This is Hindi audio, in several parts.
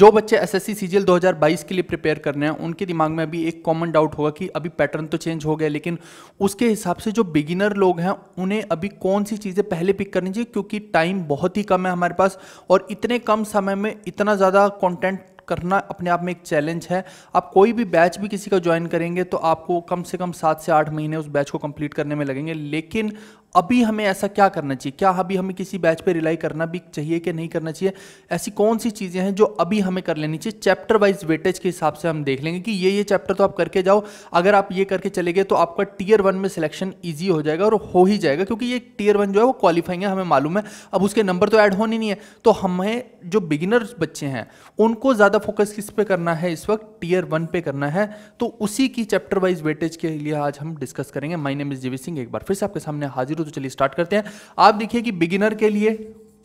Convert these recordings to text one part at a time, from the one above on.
जो बच्चे एस एस सी के लिए प्रिपेयर कर रहे हैं उनके दिमाग में अभी एक कॉमन डाउट होगा कि अभी पैटर्न तो चेंज हो गया लेकिन उसके हिसाब से जो बिगिनर लोग हैं उन्हें अभी कौन सी चीज़ें पहले पिक करनी चाहिए क्योंकि टाइम बहुत ही कम है हमारे पास और इतने कम समय में इतना ज़्यादा कॉन्टेंट करना अपने आप में एक चैलेंज है आप कोई भी बैच भी किसी का ज्वाइन करेंगे तो आपको कम से कम सात से आठ महीने उस बैच को कंप्लीट करने में लगेंगे लेकिन अभी हमें ऐसा क्या करना चाहिए क्या अभी हमें किसी बैच पे रिलाई करना भी चाहिए कि नहीं करना चाहिए ऐसी कौन सी चीज़ें हैं जो अभी हमें कर लेनी चाहिए चैप्टर वाइज वेटेज के हिसाब से हम देख लेंगे कि ये ये चैप्टर तो आप करके जाओ अगर आप ये करके चले गए तो आपका टीयर वन में सिलेक्शन ईजी हो जाएगा और हो ही जाएगा क्योंकि ये टीयर वन जो है वो क्वालिफाइंग है हमें मालूम है अब उसके नंबर तो ऐड होने नहीं है तो हमें जो बिगिनर बच्चे हैं उनको ज़्यादा फोकस किस पे करना है इस वक्त टीयर वन पे करना है तो उसी की चैप्टर वाइज वेटेज के लिए आज हम डिस्कस करेंगे माई नेम इज़ जीवी सिंह एक बार फिर से आपके सामने हाजिर शुरू तो चलिए स्टार्ट करते हैं आप देखिए कि बिगिनर के लिए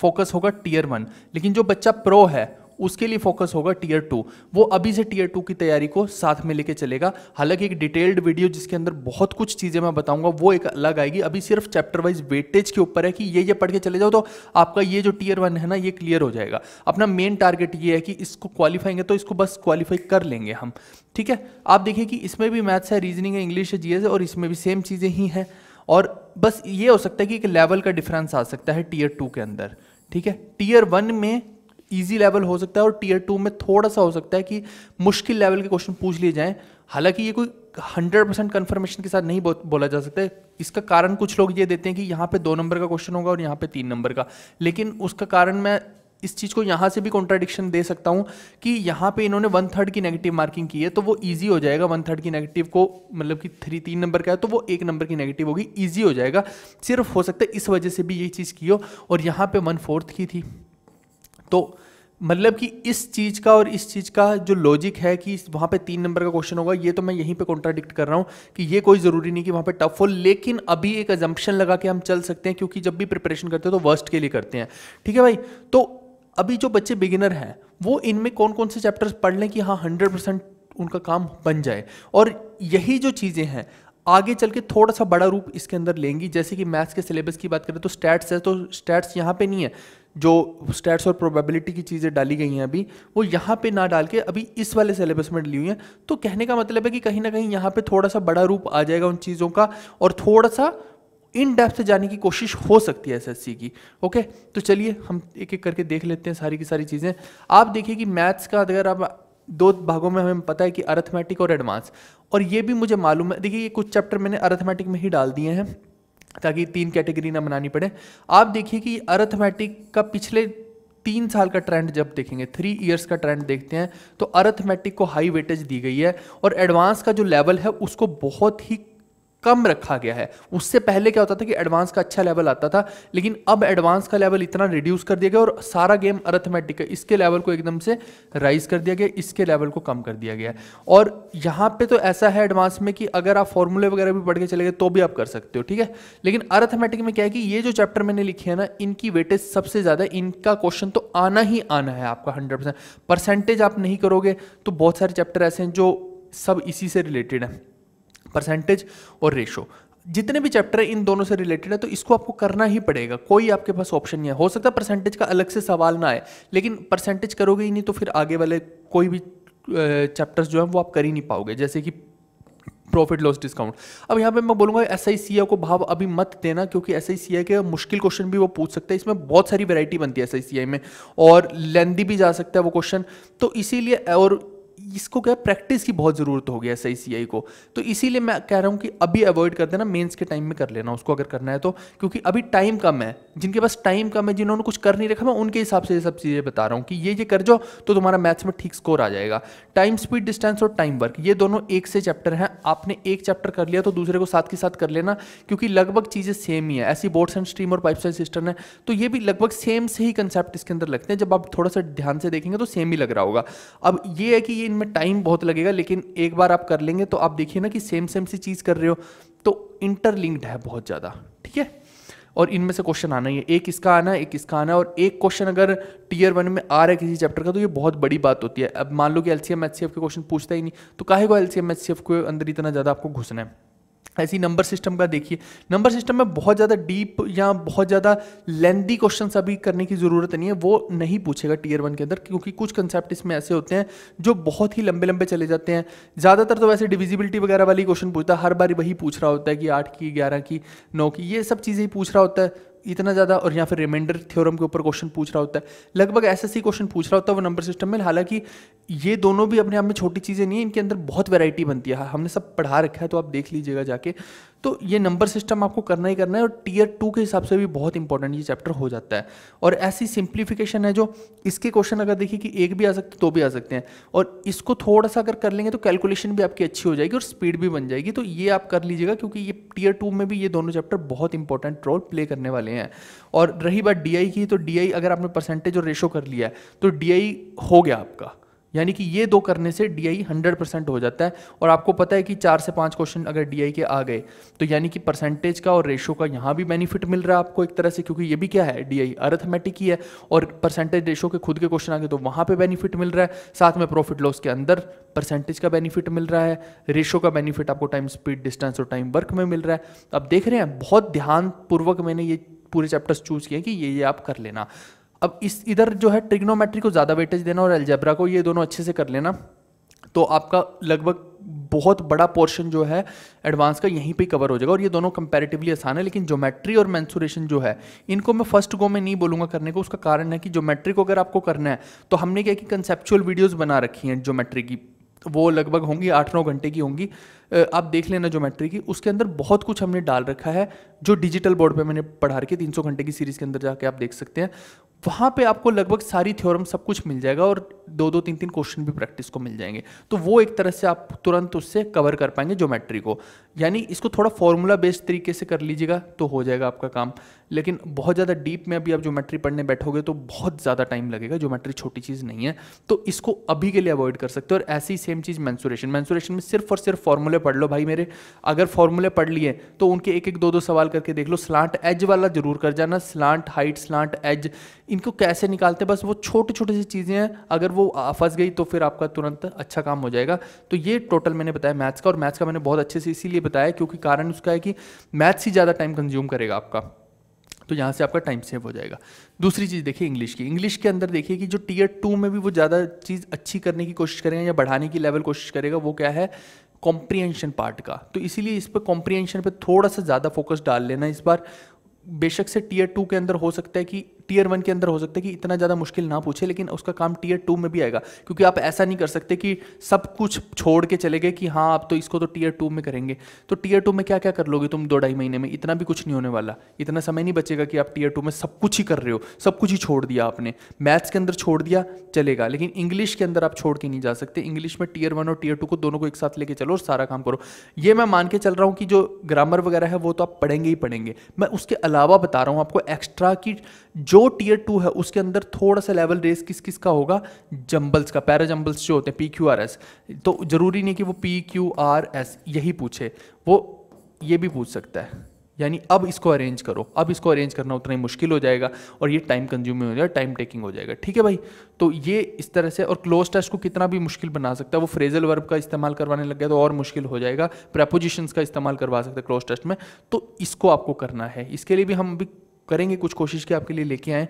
फोकस होगा टीयर वन लेकिन जो बच्चा प्रो है उसके लिए फोकस होगा टीयर टू वो अभी से टीयर टू की तैयारी को साथ में लेके चलेगा हालांकि एक डिटेल्ड वीडियो जिसके अंदर बहुत कुछ चीज़ें मैं बताऊंगा वो एक अलग आएगी अभी सिर्फ चैप्टर वाइज वेटेज के ऊपर है कि ये ये पढ़ के चले जाओ तो आपका ये जो टीयर वन है ना ये क्लियर हो जाएगा अपना मेन टारगेट ये है कि इसको क्वालिफाइंग है तो इसको बस क्वालिफाई कर लेंगे हम ठीक है आप देखिए कि इसमें भी मैथ्स है रीजनिंग है इंग्लिश है जीएस है और इसमें भी सेम चीज़ें ही हैं और बस ये हो सकता है कि एक लेवल का डिफरेंस आ सकता है टीयर टू के अंदर ठीक है टीयर वन में ईजी लेवल हो सकता है और टीयर टू में थोड़ा सा हो सकता है कि मुश्किल लेवल के क्वेश्चन पूछ लिए जाएं हालांकि ये कोई हंड्रेड परसेंट कन्फर्मेशन के साथ नहीं बोला जा सकता है इसका कारण कुछ लोग ये देते हैं कि यहाँ पे दो नंबर का क्वेश्चन होगा और यहाँ पे तीन नंबर का लेकिन उसका कारण मैं इस चीज़ को यहां से भी कॉन्ट्राडिक्शन दे सकता हूं कि यहां पे इन्होंने वन थर्ड की नेगेटिव मार्किंग की है तो वो इजी हो जाएगा वन थर्ड की नेगेटिव को मतलब कि थ्री तीन नंबर का है तो वो एक नंबर की नेगेटिव होगी इजी हो जाएगा सिर्फ हो सकता है इस वजह से भी ये चीज़ की हो और यहां पर वन फोर्थ की थी तो मतलब कि इस चीज़ का और इस चीज़ का जो लॉजिक है कि वहां पे तीन नंबर का क्वेश्चन होगा ये तो मैं यहीं पे कॉन्ट्राडिक्ट कर रहा हूं कि ये कोई ज़रूरी नहीं कि वहां पे टफ हो लेकिन अभी एक एजम्पन लगा के हम चल सकते हैं क्योंकि जब भी प्रिपरेशन करते हैं तो वर्स्ट के लिए करते हैं ठीक है भाई तो अभी जो बच्चे बिगिनर हैं वो इनमें कौन कौन से चैप्टर्स पढ़ लें कि हाँ हंड्रेड परसेंट उनका काम बन जाए और यही जो चीज़ें हैं आगे चल के थोड़ा सा बड़ा रूप इसके अंदर लेंगी जैसे कि मैथ्स के सिलेबस की बात करें तो स्टैट्स है तो स्टैट्स यहाँ पे नहीं है जो स्टैट्स और प्रोबेबिलिटी की चीज़ें डाली गई हैं अभी वो यहाँ पे ना डाल के अभी इस वाले सिलेबस में डाली हुई हैं तो कहने का मतलब है कि कहीं ना कहीं यहाँ पे थोड़ा सा बड़ा रूप आ जाएगा उन चीज़ों का और थोड़ा सा इन डेप्थ जाने की कोशिश हो सकती है एस की ओके तो चलिए हम एक एक करके देख लेते हैं सारी की सारी चीज़ें आप देखिए कि मैथ्स का अगर आप दो भागों में हमें पता है कि अरथमेटिक और एडवांस और ये भी मुझे मालूम है देखिए ये कुछ चैप्टर मैंने अरथमेटिक में ही डाल दिए हैं ताकि तीन कैटेगरी ना बनानी पड़े आप देखिए कि अरथमेटिक का पिछले तीन साल का ट्रेंड जब देखेंगे थ्री ईयर्स का ट्रेंड देखते हैं तो अरथमेटिक को हाई वेटेज दी गई है और एडवांस का जो लेवल है उसको बहुत ही कम रखा गया है उससे पहले क्या होता था कि एडवांस का अच्छा लेवल आता था लेकिन अब एडवांस का लेवल इतना रिड्यूस कर दिया गया और सारा गेम अर्थमेटिक है इसके लेवल को एकदम से राइज कर दिया गया इसके लेवल को कम कर दिया गया और यहाँ पे तो ऐसा है एडवांस में कि अगर आप फॉर्मूले वगैरह भी पढ़ के चले गए तो भी आप कर सकते हो ठीक है लेकिन अर्थमेटिक में क्या है कि ये जो चैप्टर मैंने लिखे है ना इनकी वेटेज सबसे ज़्यादा इनका क्वेश्चन तो आना ही आना है आपका हंड्रेड परसेंटेज आप नहीं करोगे तो बहुत सारे चैप्टर ऐसे हैं जो सब इसी से रिलेटेड हैं परसेंटेज और रेशो जितने भी चैप्टर इन दोनों से रिलेटेड है तो इसको आपको करना ही पड़ेगा कोई आपके पास ऑप्शन नहीं है हो सकता है परसेंटेज का अलग से सवाल ना आए लेकिन परसेंटेज करोगे ही नहीं तो फिर आगे वाले कोई भी चैप्टर्स जो है वो आप कर ही नहीं पाओगे जैसे कि प्रॉफिट लॉस डिस्काउंट अब यहाँ पे मैं बोलूँगा एस आई सी को भाव अभी मत देना क्योंकि एस आई सी के मुश्किल क्वेश्चन भी वो पूछ सकते हैं इसमें बहुत सारी वैरायटी बनती है एस आई सी आई में और लेंदी भी जा सकता है वो क्वेश्चन तो इसीलिए और इसको क्या प्रैक्टिस की बहुत ज़रूरत होगी एस आई सी आई को तो इसीलिए मैं कह रहा हूँ कि अभी अवॉइड कर देना मेंस के टाइम में कर लेना उसको अगर करना है तो क्योंकि अभी टाइम कम है जिनके पास टाइम कम है जिन्होंने कुछ कर नहीं रखा मैं उनके हिसाब से ये सब चीज़ें बता रहा हूँ कि ये ये कर जाओ तो तुम्हारा मैथ्स में ठीक स्कोर आ जाएगा टाइम स्पीड डिस्टेंस और टाइम वर्क ये दोनों एक से चैप्टर हैं आपने एक चैप्टर कर लिया तो दूसरे को साथ के साथ कर लेना क्योंकि लगभग चीज़ें सेम ही है ऐसी बोर्ड्स एंड स्ट्रीम और पाइप साइज सिस्टम है तो ये भी लगभग सेम से ही कंसेप्ट इसके अंदर लगते हैं जब आप थोड़ा सा ध्यान से देखेंगे तो सेम ही लग रहा होगा अब ये है कि ये इनमें टाइम बहुत लगेगा लेकिन एक बार आप कर लेंगे तो आप देखिए ना कि सेम सेम सी चीज़ कर रहे हो तो इंटरलिंक्ड है बहुत ज़्यादा ठीक है और इनमें से क्वेश्चन आना ही है एक इसका आना एक इसका आना और एक क्वेश्चन अगर टीयर वन में आ रहा है किसी चैप्टर का तो ये बहुत बड़ी बात होती है अब मान लो कि एल सी के क्वेश्चन पूछता ही नहीं तो काहे को एल सी के अंदर इतना ज़्यादा आपको घुसना है ऐसी नंबर सिस्टम का देखिए नंबर सिस्टम में बहुत ज़्यादा डीप या बहुत ज़्यादा लेंदी क्वेश्चन अभी करने की ज़रूरत नहीं है वो नहीं पूछेगा टीयर वन के अंदर क्योंकि कुछ कंसेप्ट इसमें ऐसे होते हैं जो बहुत ही लंबे लंबे चले जाते हैं ज़्यादातर तो वैसे डिविजिबिलिटी वगैरह वाली क्वेश्चन पूछता है हर बार वही पूछ रहा होता है कि आठ की ग्यारह की नौ की ये सब चीज़ें ही पूछ रहा होता है इतना ज़्यादा और या फिर रिमाइंडर थ्योरम के ऊपर क्वेश्चन पूछ रहा होता है लगभग ऐसा सी क्वेश्चन पूछ रहा होता है वो नंबर सिस्टम में हालांकि ये दोनों भी अपने आप में छोटी चीज़ें नहीं है इनके अंदर बहुत वैरायटी बनती है हाँ, हमने सब पढ़ा रखा है तो आप देख लीजिएगा जाके तो ये नंबर सिस्टम आपको करना ही करना है और टीयर टू के हिसाब से भी बहुत इंपॉर्टेंट ये चैप्टर हो जाता है और ऐसी सिंप्लीफिकेशन है जो इसके क्वेश्चन अगर देखिए कि एक भी आ सकते तो भी आ सकते हैं और इसको थोड़ा सा अगर कर लेंगे तो कैलकुलेशन भी आपकी अच्छी हो जाएगी और स्पीड भी बन जाएगी तो ये आप कर लीजिएगा क्योंकि ये टीयर टू में भी ये दोनों चैप्टर बहुत इंपॉर्टेंट रोल प्ले करने वाले हैं और रही बात डी की तो डी अगर आपने परसेंटेज और रेशो कर लिया है तो डी हो गया आपका यानी कि ये दो करने से डी आई हंड्रेड परसेंट हो जाता है और आपको पता है कि चार से पाँच क्वेश्चन अगर डी आई के आ गए तो यानी कि परसेंटेज का और रेशो का यहाँ भी बेनिफिट मिल रहा है आपको एक तरह से क्योंकि ये भी क्या है डी आई अर्थमेटिक ही है और परसेंटेज रेशो के खुद के क्वेश्चन आ गए तो वहाँ पर बेनिफिट मिल रहा है साथ में प्रॉफिट लॉस के अंदर परसेंटेज का बेनिफिट मिल रहा है रेशो का बेनिफिट आपको टाइम स्पीड डिस्टेंस और टाइम वर्क में मिल रहा है अब देख रहे हैं बहुत ध्यानपूर्वक मैंने ये पूरे चैप्टर्स चूज किए कि ये ये आप कर लेना अब इस इधर जो है ट्रिग्नोमेट्री को ज़्यादा वेटेज देना और एल्जेब्रा को ये दोनों अच्छे से कर लेना तो आपका लगभग बहुत बड़ा पोर्शन जो है एडवांस का यहीं पे कवर हो जाएगा और ये दोनों कंपैरेटिवली आसान है लेकिन ज्योमेट्री और मैंसुरेशन जो है इनको मैं फर्स्ट गो में नहीं बोलूँगा करने को उसका कारण है कि ज्योमेट्री को अगर आपको करना है तो हमने क्या कि कंसेप्चुअल वीडियोज़ बना रखी हैं ज्योमेट्री की वो लगभग होंगी आठ नौ घंटे की होंगी आप देख लेना ज्योमेट्री की उसके अंदर बहुत कुछ हमने डाल रखा है जो डिजिटल बोर्ड पे मैंने पढ़ा रखी तीन घंटे की सीरीज़ के अंदर जाके आप देख सकते हैं वहाँ पे आपको लगभग सारी थ्योरम सब कुछ मिल जाएगा और दो दो तीन तीन क्वेश्चन भी प्रैक्टिस को मिल जाएंगे तो वो एक तरह से आप तुरंत उससे कवर कर पाएंगे ज्योमेट्री को यानी इसको थोड़ा फॉर्मूला बेस्ड तरीके से कर लीजिएगा तो हो जाएगा आपका काम लेकिन बहुत ज़्यादा डीप में अभी आप ज्योमेट्री पढ़ने बैठोगे तो बहुत ज़्यादा टाइम लगेगा ज्योमेट्री छोटी चीज़ नहीं है तो इसको अभी के लिए अवॉइड कर सकते हो और ऐसी सेम चीज़ मैंसुरेशन मैंसुरेशन में सिर्फ और सिर्फ फॉर्मूले पढ़ लो भाई मेरे अगर फॉर्मूले पढ़ लिए तो उनके एक एक दो दो सवाल करके देख लो स्लांट एज वाला जरूर कर जाना स्लांट हाइट स्लांट एज इनको कैसे निकालते हैं बस वो छोटे छोटे सी चीज़ें हैं अगर वो फंस गई तो फिर आपका तुरंत अच्छा काम हो जाएगा तो ये टोटल मैंने बताया मैथ्स का और मैथ्स का मैंने बहुत अच्छे से इसीलिए बताया क्योंकि कारण उसका है कि मैथ्स ही ज़्यादा टाइम कंज्यूम करेगा आपका तो यहाँ से आपका टाइम सेव हो जाएगा दूसरी चीज़ देखिए इंग्लिश की इंग्लिश के अंदर देखिए कि जो टीयर टू में भी वो ज़्यादा चीज़ अच्छी करने की कोशिश करेगा या बढ़ाने की लेवल कोशिश करेगा वो क्या है कॉम्प्रिहेंशन पार्ट का तो इसीलिए इस पर कॉम्प्रिहेंशन पर थोड़ा सा ज़्यादा फोकस डाल लेना इस बार बेशक से टीयर टू के अंदर हो सकता है कि टीयर वन के अंदर हो सकता है कि इतना ज़्यादा मुश्किल ना पूछे लेकिन उसका काम टीयर टू में भी आएगा क्योंकि आप ऐसा नहीं कर सकते कि सब कुछ छोड़ के चले गए कि हाँ आप तो इसको तो टीयर टू में करेंगे तो टीयर टू में क्या क्या कर लोगे तुम दो ढाई महीने में इतना भी कुछ नहीं होने वाला इतना समय नहीं बचेगा कि आप टीयर टू में सब कुछ ही कर रहे हो सब कुछ ही छोड़ दिया आपने मैथ्स के अंदर छोड़ दिया चलेगा लेकिन इंग्लिश के अंदर आप छोड़ के नहीं जा सकते इंग्लिश में टीयर वन और टीयर टू को दोनों को एक साथ लेके चलो और सारा काम करो ये मैं मान के चल रहा हूँ कि जो ग्रामर वगैरह है वो तो आप पढ़ेंगे ही पढ़ेंगे मैं उसके अलावा बता रहा हूँ आपको एक्स्ट्रा की जो जो टीयर टू है उसके अंदर थोड़ा सा लेवल रेस किस किस का होगा जंबल्स का पैरा जंबल्स जो होते हैं पी क्यू आर एस तो जरूरी नहीं कि वो पी क्यू आर एस यही पूछे वो ये भी पूछ सकता है यानी अब इसको अरेंज करो अब इसको अरेंज करना उतना ही मुश्किल हो जाएगा और ये टाइम कंज्यूमिंग हो जाएगा टाइम टेकिंग हो जाएगा ठीक है भाई तो ये इस तरह से और क्लोज टेस्ट को कितना भी मुश्किल बना सकता है वो फ्रेजल वर्ब का इस्तेमाल करवाने लग गया तो और मुश्किल हो जाएगा प्रपोजिशंस का इस्तेमाल करवा सकते हैं क्लोज टेस्ट में तो इसको आपको करना है इसके लिए भी हम भी करेंगे कुछ कोशिश के आपके लिए लेके आएँ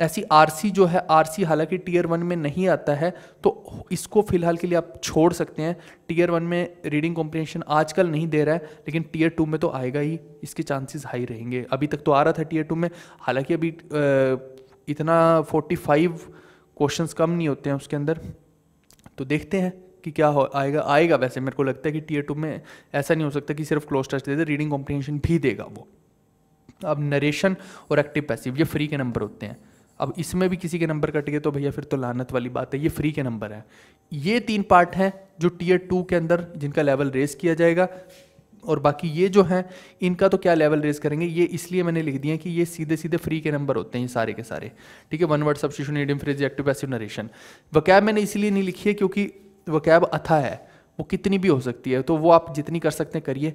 ऐसी आरसी जो है आरसी हालांकि टीयर वन में नहीं आता है तो इसको फिलहाल के लिए आप छोड़ सकते हैं टीयर वन में रीडिंग कॉम्प्रिहेंशन आजकल नहीं दे रहा है लेकिन टीयर टू में तो आएगा ही इसके चांसेस हाई रहेंगे अभी तक तो आ रहा था टीयर टू में हालांकि अभी इतना फोर्टी फाइव क्वेश्चन कम नहीं होते हैं उसके अंदर तो देखते हैं कि क्या हो आएगा आएगा वैसे मेरे को लगता है कि टीयर टू में ऐसा नहीं हो सकता कि सिर्फ क्लोज टच दे दे रीडिंग कॉम्प्रिहेंशन भी देगा वो अब नरेशन और एक्टिव पैसिव ये फ्री के नंबर होते हैं अब इसमें भी किसी के नंबर कट गए तो भैया फिर तो लानत वाली बात है ये फ्री के नंबर है ये तीन पार्ट हैं जो टीयर टू के अंदर जिनका लेवल रेस किया जाएगा और बाकी ये जो हैं इनका तो क्या लेवल रेस करेंगे ये इसलिए मैंने लिख दिया कि ये सीधे सीधे फ्री के नंबर होते हैं ये सारे के सारे ठीक है one word substitution idiom phrase active passive narration vocab मैंने इसलिए नहीं लिखी है क्योंकि वकैब अथा है वो कितनी भी हो सकती है तो वो आप जितनी कर सकते हैं करिए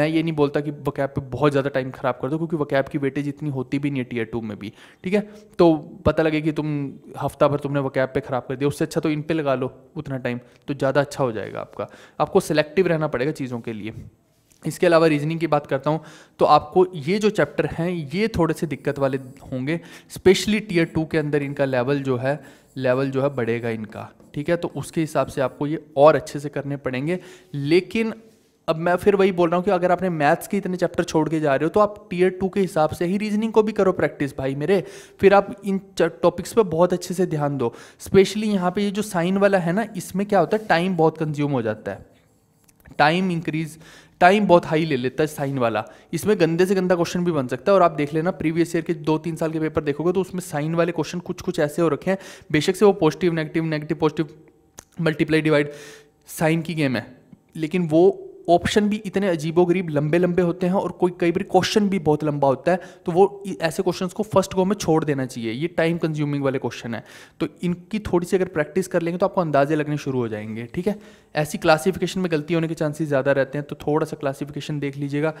मैं ये नहीं बोलता कि वकैब पे बहुत ज़्यादा टाइम ख़राब कर दो क्योंकि वकैब की वेटेज इतनी होती भी नहीं है टीयर टू में भी ठीक है तो पता लगे कि तुम हफ्ता भर तुमने वकैब पे ख़राब कर दिया उससे अच्छा तो इन पर लगा लो उतना टाइम तो ज़्यादा अच्छा हो जाएगा आपका आपको सेलेक्टिव रहना पड़ेगा चीज़ों के लिए इसके अलावा रीजनिंग की बात करता हूँ तो आपको ये जो चैप्टर हैं ये थोड़े से दिक्कत वाले होंगे स्पेशली टीयर टू के अंदर इनका लेवल जो है लेवल जो है बढ़ेगा इनका ठीक है तो उसके हिसाब से आपको ये और अच्छे से करने पड़ेंगे लेकिन अब मैं फिर वही बोल रहा हूँ कि अगर आपने मैथ्स के इतने चैप्टर छोड़ के जा रहे हो तो आप टीयर टू के हिसाब से ही रीजनिंग को भी करो प्रैक्टिस भाई मेरे फिर आप इन टॉपिक्स पर बहुत अच्छे से ध्यान दो स्पेशली यहाँ पे ये जो साइन वाला है ना इसमें क्या होता है टाइम बहुत कंज्यूम हो जाता है टाइम इंक्रीज टाइम बहुत हाई ले लेता है साइन वाला इसमें गंदे से गंदा क्वेश्चन भी बन सकता है और आप देख लेना प्रीवियस ईयर के दो तीन साल के पेपर देखोगे तो उसमें साइन वाले क्वेश्चन कुछ कुछ ऐसे हो रखे हैं बेशक से वो positive negative negative positive multiply divide sign की गेम है लेकिन वो ऑप्शन भी इतने अजीबोगरीब लंबे लंबे होते हैं और कोई कई बार क्वेश्चन भी बहुत लंबा होता है तो वो ऐसे क्वेश्चंस को फर्स्ट गो में छोड़ देना चाहिए ये टाइम कंज्यूमिंग वाले क्वेश्चन है तो इनकी थोड़ी सी अगर प्रैक्टिस कर लेंगे तो आपको अंदाजे लगने शुरू हो जाएंगे ठीक है ऐसी क्लासिफिकेशन में गलती होने के चांसेस ज़्यादा रहते हैं तो थोड़ा सा क्लासिफिकेशन देख लीजिएगा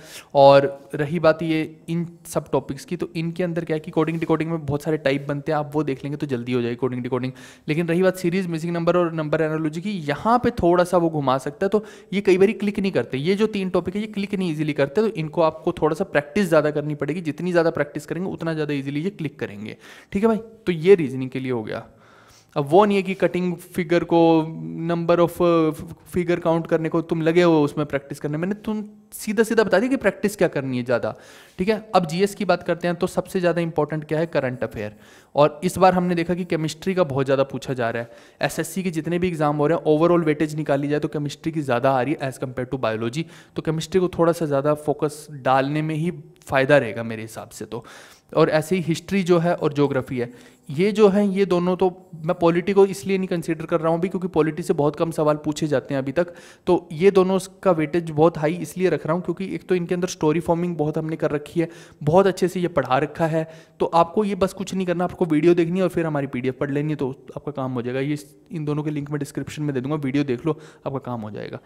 और रही बात ये इन सब टॉपिक्स की तो इनके अंदर क्या है कि कोडिंग डिकोडिंग में बहुत सारे टाइप बनते हैं आप वो देख लेंगे तो जल्दी हो जाएगी कोडिंग डिकोडिंग लेकिन रही बात सीरीज मिसिंग नंबर और नंबर एनोलॉजी की यहाँ पर थोड़ा सा वो घुमा सकता है तो ये कई बार क्लिक नहीं करते ये जो तीन टॉपिक है ये क्लिक नहीं ईजिली करते तो इनको आपको थोड़ा सा प्रैक्टिस ज़्यादा करनी पड़ेगी जितनी ज़्यादा प्रैक्टिस करेंगे उतना ज़्यादा ईजिली ये क्लिक करेंगे ठीक है भाई तो ये रीजनिंग के लिए हो गया अब वो नहीं है कि कटिंग फिगर को नंबर ऑफ फिगर काउंट करने को तुम लगे हो उसमें प्रैक्टिस करने मैंने तुम सीधा सीधा बता दिया कि प्रैक्टिस क्या करनी है ज़्यादा ठीक है अब जीएस की बात करते हैं तो सबसे ज़्यादा इंपॉर्टेंट क्या है करंट अफेयर और इस बार हमने देखा कि केमिस्ट्री का बहुत ज़्यादा पूछा जा रहा है एस के जितने भी एग्जाम हो रहे हैं ओवरऑल वेटेज निकाली जाए तो केमिस्ट्री की ज़्यादा आ रही है एज़ कम्पेयर टू बायोलॉजी तो केमिस्ट्री को थोड़ा सा ज़्यादा फोकस डालने में ही फ़ायदा रहेगा मेरे हिसाब से तो और ऐसे ही हिस्ट्री जो है और जोग्राफी है ये जो है ये दोनों तो मैं पॉलिटी को इसलिए नहीं कंसिडर कर रहा हूँ भी क्योंकि पॉलिटी से बहुत कम सवाल पूछे जाते हैं अभी तक तो ये दोनों का वेटेज बहुत हाई इसलिए रख रहा हूँ क्योंकि एक तो इनके अंदर स्टोरी फॉर्मिंग बहुत हमने कर रखी है बहुत अच्छे से ये पढ़ा रखा है तो आपको ये बस कुछ नहीं करना आपको वीडियो देखनी है और फिर हमारी पी पढ़ लेनी है तो आपका काम हो जाएगा ये इन दोनों के लिंक में डिस्क्रिप्शन में दे दूंगा वीडियो देख लो आपका काम हो जाएगा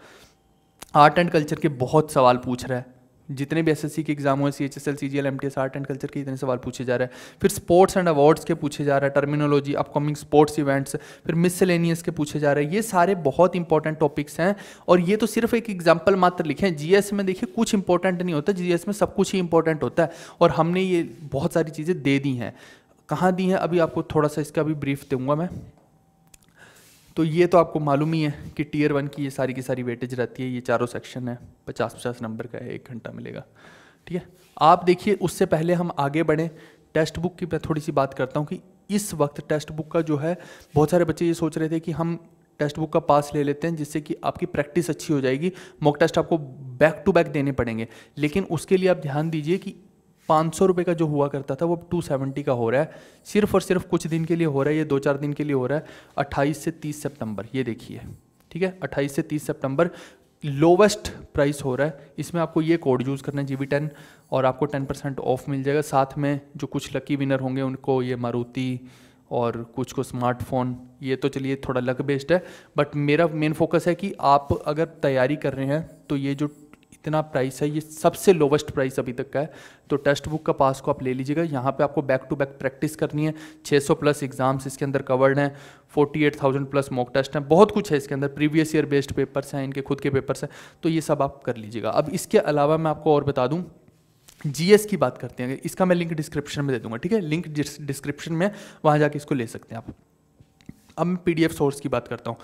आर्ट एंड कल्चर के बहुत सवाल पूछ रहा है जितने भी एसएससी के एग्जाम हुए C H S L C G L M T S art and culture के इतने सवाल पूछे जा रहे हैं फिर स्पोर्ट्स एंड अवार्ड्स के पूछे जा रहे हैं टर्मिनोलॉजी अपकमिंग स्पोर्ट्स इवेंट्स फिर मिसलेनियस के पूछे जा रहे हैं ये सारे बहुत इंपॉर्टेंट टॉपिक्स हैं और ये तो सिर्फ एक एग्जाम्पल मात्र लिखे हैं जी में देखिए कुछ इंपॉर्टेंट नहीं होता जीएस में सब कुछ ही इंपॉर्टेंट होता है और हमने ये बहुत सारी चीज़ें दे दी हैं कहाँ दी हैं अभी आपको थोड़ा सा इसका भी ब्रीफ दूंगा मैं तो ये तो आपको मालूम ही है कि टीयर वन की ये सारी की सारी वेटेज रहती है ये चारों सेक्शन है पचास पचास नंबर का है एक घंटा मिलेगा ठीक है आप देखिए उससे पहले हम आगे बढ़ें टेक्स्ट बुक की मैं थोड़ी सी बात करता हूँ कि इस वक्त टेक्स्ट बुक का जो है बहुत सारे बच्चे ये सोच रहे थे कि हम टेस्ट बुक का पास ले लेते हैं जिससे कि आपकी प्रैक्टिस अच्छी हो जाएगी मॉक टेस्ट आपको बैक टू बैक देने पड़ेंगे लेकिन उसके लिए आप ध्यान दीजिए कि पाँच सौ रुपये का जो हुआ करता था वो टू सेवेंटी का हो रहा है सिर्फ और सिर्फ कुछ दिन के लिए हो रहा है ये दो चार दिन के लिए हो रहा है अट्ठाईस से तीस सितंबर ये देखिए ठीक है अट्ठाईस से तीस सितंबर लोवेस्ट प्राइस हो रहा है इसमें आपको ये कोड यूज़ करना है जी बी टेन और आपको टेन परसेंट ऑफ मिल जाएगा साथ में जो कुछ लकी विनर होंगे उनको ये मारुति और कुछ को स्मार्टफोन ये तो चलिए थोड़ा लक बेस्ड है बट मेरा मेन फोकस है कि आप अगर तैयारी कर रहे हैं तो ये जो इतना प्राइस है ये सबसे लोवेस्ट प्राइस अभी तक का है तो टेस्ट बुक का पास को आप ले लीजिएगा यहाँ पे आपको बैक टू बैक प्रैक्टिस करनी है 600 प्लस एग्जाम्स इसके अंदर कवर्ड हैं 48,000 प्लस मॉक टेस्ट हैं बहुत कुछ है इसके अंदर प्रीवियस ईयर बेस्ड पेपर्स हैं इनके खुद के पेपर्स हैं तो ये सब आप कर लीजिएगा अब इसके अलावा मैं आपको और बता दूँ जीएस की बात करते हैं इसका मैं लिंक डिस्क्रिप्शन में दे दूंगा ठीक है लिंक डिस्क्रिप्शन में वहाँ जाके इसको ले सकते हैं आप अब मैं पी सोर्स की बात करता हूँ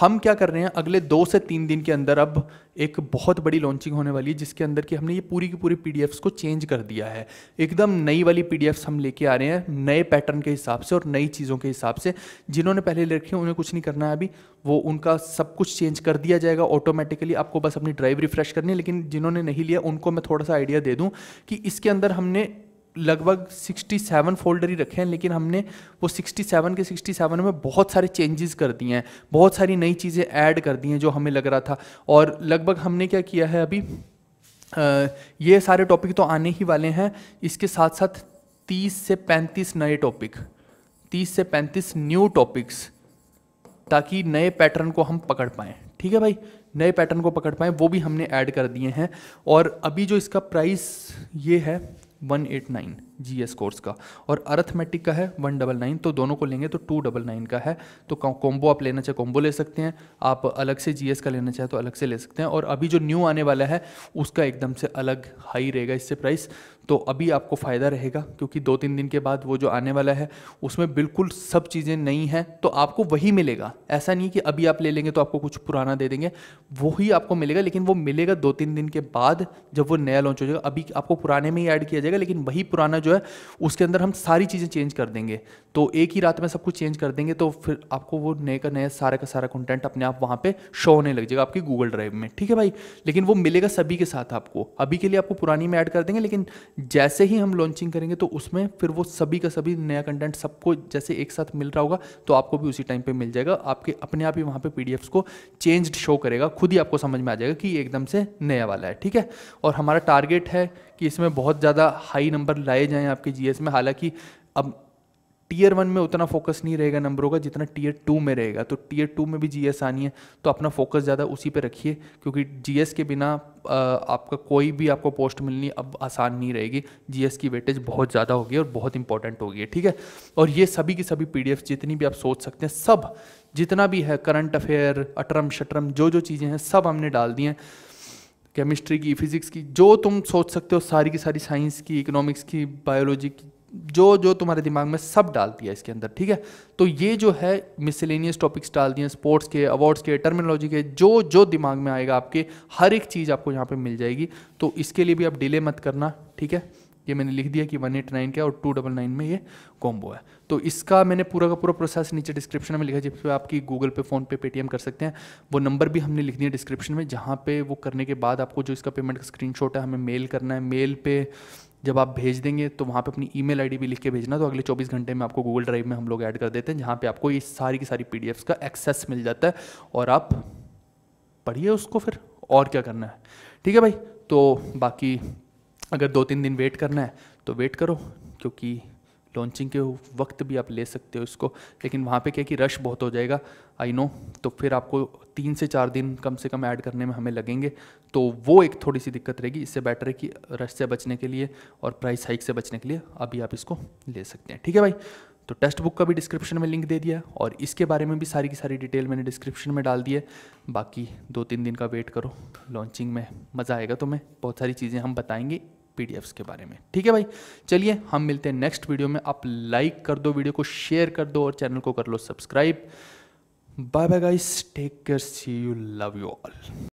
हम क्या कर रहे हैं अगले दो से तीन दिन के अंदर अब एक बहुत बड़ी लॉन्चिंग होने वाली है जिसके अंदर कि हमने ये पूरी की पूरी पी को चेंज कर दिया है एकदम नई वाली पी हम लेके आ रहे हैं नए पैटर्न के हिसाब से और नई चीज़ों के हिसाब से जिन्होंने पहले ले रखी उन्हें कुछ नहीं करना है अभी वो उनका सब कुछ चेंज कर दिया जाएगा ऑटोमेटिकली आपको बस अपनी ड्राइव रिफ्रेश करनी है लेकिन जिन्होंने नहीं लिया उनको मैं थोड़ा सा आइडिया दे दूँ कि इसके अंदर हमने लगभग 67 फोल्डर ही रखे हैं लेकिन हमने वो 67 के 67 में बहुत सारे चेंजेस कर दिए हैं बहुत सारी नई चीज़ें ऐड कर दी हैं जो हमें लग रहा था और लगभग हमने क्या किया है अभी आ, ये सारे टॉपिक तो आने ही वाले हैं इसके साथ साथ 30 से 35 नए टॉपिक 30 से 35 न्यू टॉपिक्स ताकि नए पैटर्न को हम पकड़ पाएँ ठीक है भाई नए पैटर्न को पकड़ पाएँ वो भी हमने ऐड कर दिए हैं और अभी जो इसका प्राइस ये है 189 जी एस कोर्स का और अर्थमेटिक का है वन डबल नाइन तो दोनों को लेंगे तो टू डबल नाइन का है तो कॉम्बो आप लेना चाहे कॉम्बो ले सकते हैं आप अलग से जी एस का लेना चाहे तो अलग से ले सकते हैं और अभी जो न्यू आने वाला है उसका एकदम से अलग हाई रहेगा इससे प्राइस तो अभी आपको फ़ायदा रहेगा क्योंकि दो तीन दिन के बाद वो जो आने वाला है उसमें बिल्कुल सब चीज़ें नहीं हैं तो आपको वही मिलेगा ऐसा नहीं कि अभी आप ले लेंगे तो आपको कुछ पुराना दे देंगे वही आपको मिलेगा लेकिन वो मिलेगा दो तीन दिन के बाद जब वो नया लॉन्च हो जाएगा अभी आपको पुराने में ही ऐड किया जाएगा लेकिन वही पुराना जो है उसके अंदर हम सारी चीज़ें चेंज कर देंगे तो एक ही रात में सब कुछ चेंज कर देंगे तो फिर आपको वो नए का नया सारा का सारा कंटेंट अपने आप वहाँ पे शो होने लग जाएगा आपकी गूगल ड्राइव में ठीक है भाई लेकिन वो मिलेगा सभी के साथ आपको अभी के लिए आपको पुरानी में ऐड कर देंगे लेकिन जैसे ही हम लॉन्चिंग करेंगे तो उसमें फिर वो सभी का सभी नया कंटेंट सबको जैसे एक साथ मिल रहा होगा तो आपको भी उसी टाइम पर मिल जाएगा आपके अपने आप ही वहाँ पर पी को चेंज शो करेगा खुद ही आपको समझ में आ जाएगा कि एकदम से नया वाला है ठीक है और हमारा टारगेट है कि इसमें बहुत ज़्यादा हाई नंबर लाए जाएँ आपके जीएस में हालांकि अब टीयर वन में उतना फोकस नहीं रहेगा नंबरों का जितना टीयर टू में रहेगा तो टीयर टू में भी जीएस आनी है तो अपना फोकस ज़्यादा उसी पे रखिए क्योंकि जीएस के बिना आपका कोई भी आपको पोस्ट मिलनी अब आसान नहीं रहेगी जीएस की वेटेज बहुत ज़्यादा होगी और बहुत इंपॉर्टेंट होगी ठीक है और ये सभी की सभी पी जितनी भी आप सोच सकते हैं सब जितना भी है करंट अफेयर अटरम शटरम जो जो चीज़ें हैं सब हमने डाल दी हैं केमिस्ट्री की फिज़िक्स की जो तुम सोच सकते हो सारी की सारी साइंस की इकोनॉमिक्स की बायोलॉजी की जो जो तुम्हारे दिमाग में सब डाल दिया इसके अंदर ठीक है तो ये जो है मिसलेनियस टॉपिक्स डाल दिए स्पोर्ट्स के अवार्ड्स के टर्मिनोलॉजी के जो जो दिमाग में आएगा आपके हर एक चीज़ आपको यहाँ पे मिल जाएगी तो इसके लिए भी आप डिले मत करना ठीक है ये मैंने लिख दिया कि वन एट नाइन का और टू डबल नाइन में ये कॉम्बो है तो इसका मैंने पूरा का पूरा प्रोसेस नीचे डिस्क्रिप्शन में लिखा है जिसपे आपकी गूगल पे फ़ोन पे पेटीएम कर सकते हैं वो नंबर भी हमने लिख दिया डिस्क्रिप्शन में जहाँ पे वो करने के बाद आपको जो इसका पेमेंट का स्क्रीन है हमें मेल करना है मेल पे जब आप भेज देंगे तो वहाँ पे अपनी ई मेल भी लिख के भेजना तो अगले 24 घंटे में आपको गूगल ड्राइव में हम लोग ऐड कर देते हैं जहाँ पे आपको ये सारी की सारी पी का एक्सेस मिल जाता है और आप पढ़िए उसको फिर और क्या करना है ठीक है भाई तो बाकी अगर दो तीन दिन वेट करना है तो वेट करो क्योंकि लॉन्चिंग के वक्त भी आप ले सकते हो इसको लेकिन वहाँ पे क्या कि रश बहुत हो जाएगा आई नो तो फिर आपको तीन से चार दिन कम से कम ऐड करने में हमें लगेंगे तो वो एक थोड़ी सी दिक्कत रहेगी इससे बेटर है कि रश से बचने के लिए और प्राइस हाइक से बचने के लिए अभी आप इसको ले सकते हैं ठीक है भाई तो टेस्ट बुक का भी डिस्क्रिप्शन में लिंक दे दिया और इसके बारे में भी सारी की सारी डिटेल मैंने डिस्क्रिप्शन में डाल दी है बाकी दो तीन दिन का वेट करो लॉन्चिंग में मज़ा आएगा तुम्हें बहुत सारी चीज़ें हम बताएंगे पी के बारे में ठीक है भाई चलिए हम मिलते हैं नेक्स्ट वीडियो में आप लाइक कर दो वीडियो को शेयर कर दो और चैनल को कर लो subscribe bye bye guys take care see you love you all